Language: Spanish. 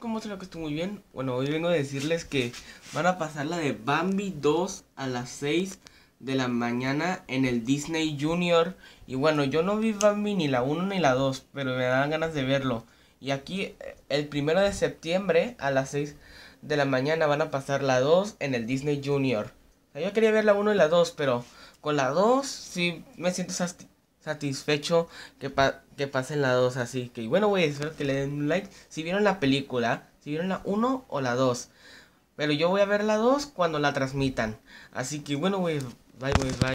¿cómo se lo que estoy muy bien? Bueno, hoy vengo a decirles que van a pasar la de Bambi 2 a las 6 de la mañana en el Disney Junior. Y bueno, yo no vi Bambi ni la 1 ni la 2, pero me dan ganas de verlo. Y aquí eh, el primero de septiembre a las 6 de la mañana van a pasar la 2 en el Disney Junior. yo quería ver la 1 y la 2, pero con la 2 sí me siento satisfecho que, que pasen la 2. Así que bueno, güey, espero que le den un like. Si vieron la película, si vieron la 1 o la 2. Pero yo voy a ver la 2 cuando la transmitan. Así que bueno, güey, bye, güey, bye.